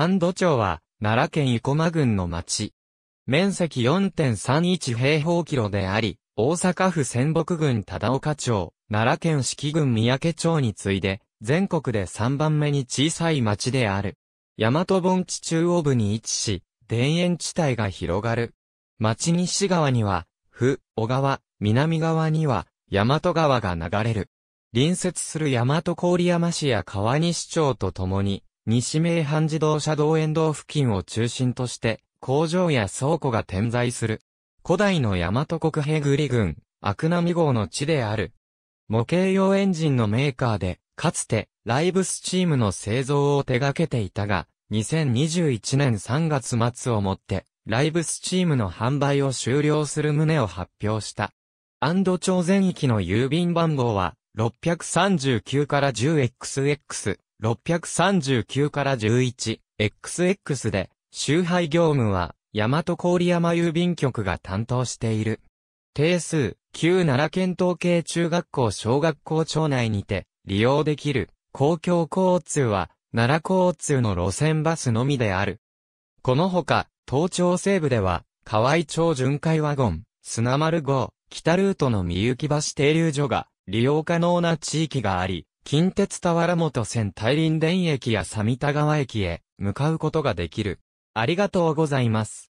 安堵町は、奈良県生駒郡の町。面積4.31平方キロであり、大阪府仙北郡忠岡町、奈良県四季郡三宅町に次いで、全国で3番目に小さい町である。大和盆地中央部に位置し、田園地帯が広がる。町西側には、府、小川、南側には、大和川が流れる。隣接する大和郡山市や川西町とともに、西名阪自動車道沿道付近を中心として、工場や倉庫が点在する。古代の大和国平栗郡、軍、悪ナ号の地である。模型用エンジンのメーカーで、かつて、ライブスチームの製造を手掛けていたが、2021年3月末をもって、ライブスチームの販売を終了する旨を発表した。安堵町全域の郵便番号は、639から 10XX、639から 11XX で、集配業務は、大和郡山郵便局が担当している。定数、旧奈良県統計中学校小学校町内にて、利用できる、公共交通は、奈良交通の路線バスのみである。このほか、東町西部では、河合町巡回ワゴン、砂丸号、北ルートの三行橋停留所が利用可能な地域があり、近鉄田原本線大林電駅や三田川駅へ向かうことができる。ありがとうございます。